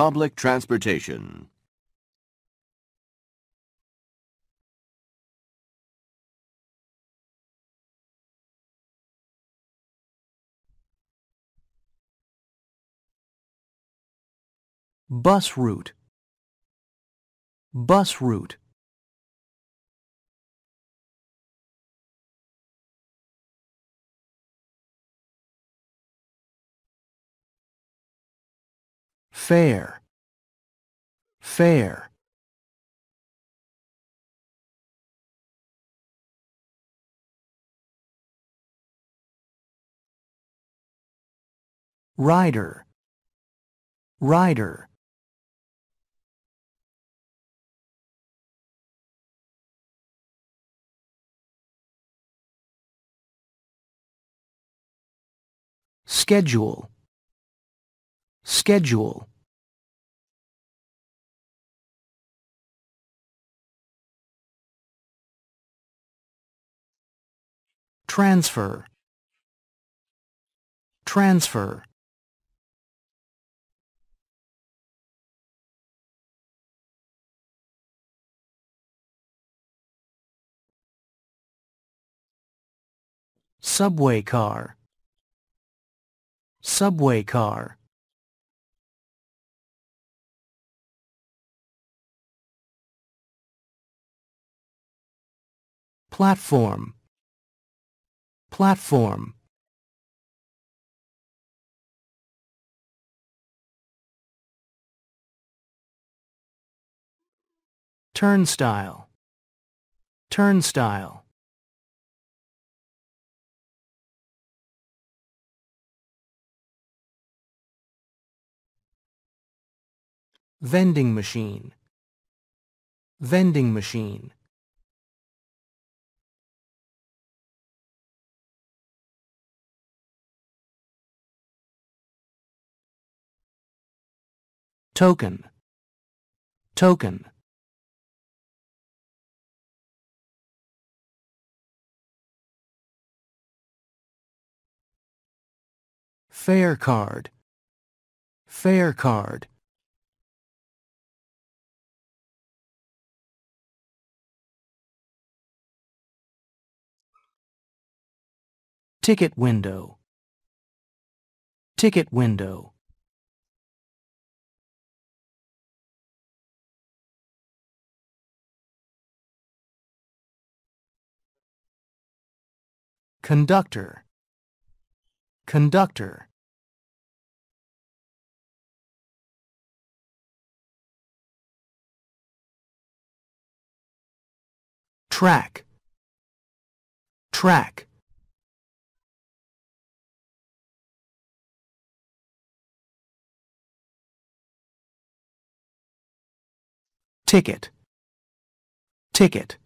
Public transportation. Bus route. Bus route. fair, fair. Rider, rider. Schedule, schedule. transfer transfer subway car subway car platform Platform Turnstile Turnstile Vending machine Vending machine token token fair card fair card ticket window ticket window Conductor. Conductor. Track. Track. Ticket. Ticket.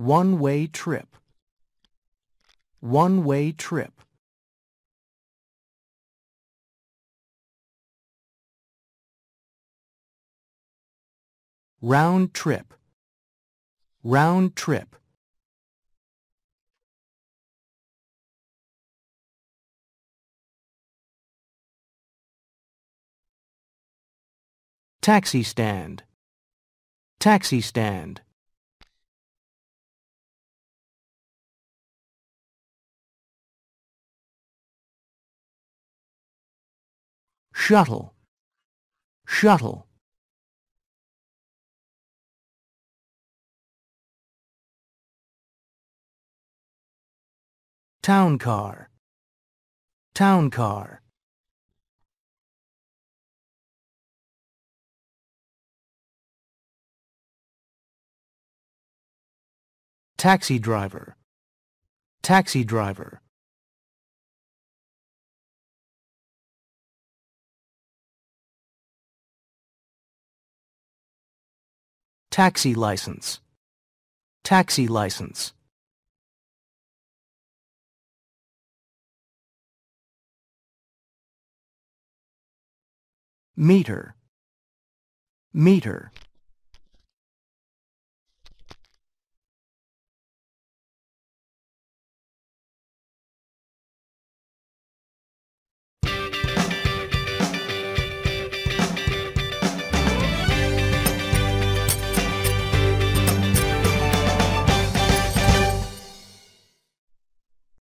One-way trip. One-way trip. Round trip. Round trip. Taxi stand. Taxi stand. shuttle, shuttle. Town car, town car. Taxi driver, taxi driver. Taxi license. Taxi license. Meter. Meter.